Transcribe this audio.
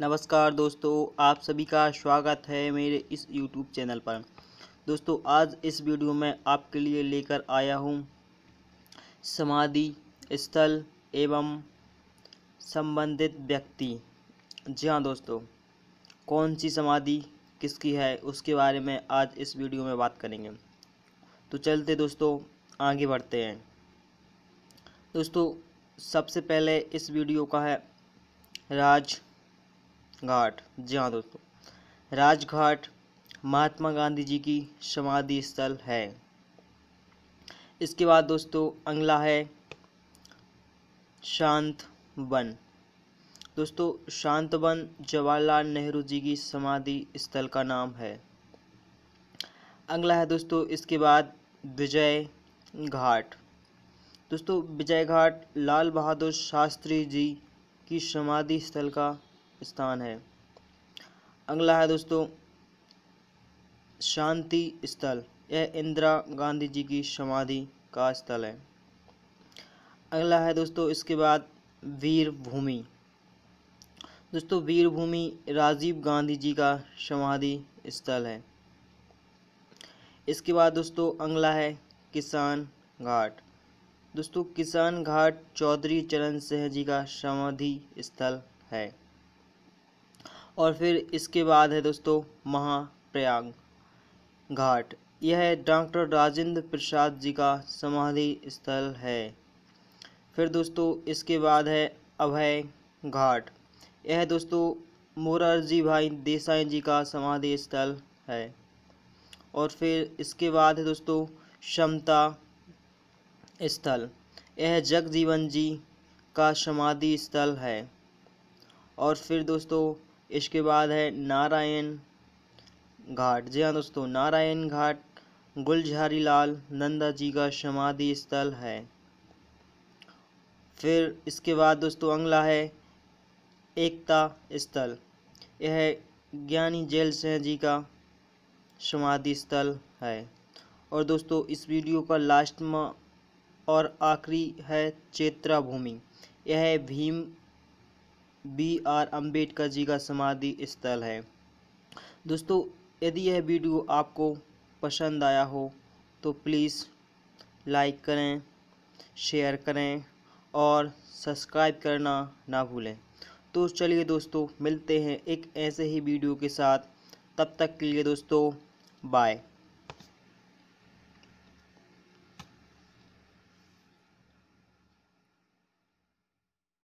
नमस्कार दोस्तों आप सभी का स्वागत है मेरे इस YouTube चैनल पर दोस्तों आज इस वीडियो में आपके लिए लेकर आया हूँ समाधि स्थल एवं संबंधित व्यक्ति जी हाँ दोस्तों कौन सी समाधि किसकी है उसके बारे में आज इस वीडियो में बात करेंगे तो चलते दोस्तों आगे बढ़ते हैं दोस्तों सबसे पहले इस वीडियो का है राज घाट जी हाँ दोस्तों राजघाट महात्मा गांधी जी की समाधि स्थल है इसके बाद दोस्तों अगला है शांत वन दोस्तों शांत वन जवाहरलाल नेहरू जी की समाधि स्थल का नाम है अगला है दोस्तों इसके बाद विजय घाट दोस्तों विजय घाट लाल बहादुर शास्त्री जी की समाधि स्थल का स्थान है अगला है दोस्तों शांति स्थल यह इंदिरा गांधी जी की समाधि का स्थल है अगला है दोस्तों इसके बाद वीर भूमि दोस्तों वीर भूमि राजीव गांधी जी का समाधि स्थल है इसके बाद दोस्तों अगला है किसान घाट दोस्तों किसान घाट चौधरी चरण सिंह जी का समाधि स्थल है और फिर इसके बाद है दोस्तों महाप्रयाग घाट यह डॉक्टर राजेंद्र प्रसाद जी का समाधि स्थल है फिर दोस्तों इसके बाद है अभय घाट यह दोस्तों मोरारजी भाई देसाई जी का समाधि स्थल है और फिर इसके बाद है दोस्तों क्षमता स्थल यह जगजीवन जी का समाधि स्थल है और फिर दोस्तों इसके बाद है नारायण घाट जी हाँ दोस्तों नारायण घाट गुलझारी लाल नंदा जी का समाधि स्थल है फिर इसके बाद दोस्तों अगला है एकता स्थल यह ज्ञानी जेल सिंह जी का समाधि स्थल है और दोस्तों इस वीडियो का लास्ट में और आखिरी है चेत्रा भूमि यह भीम बी आर अम्बेडकर जी का समाधि स्थल है दोस्तों यदि यह वीडियो आपको पसंद आया हो तो प्लीज़ लाइक करें शेयर करें और सब्सक्राइब करना ना भूलें तो चलिए दोस्तों मिलते हैं एक ऐसे ही वीडियो के साथ तब तक के लिए दोस्तों बाय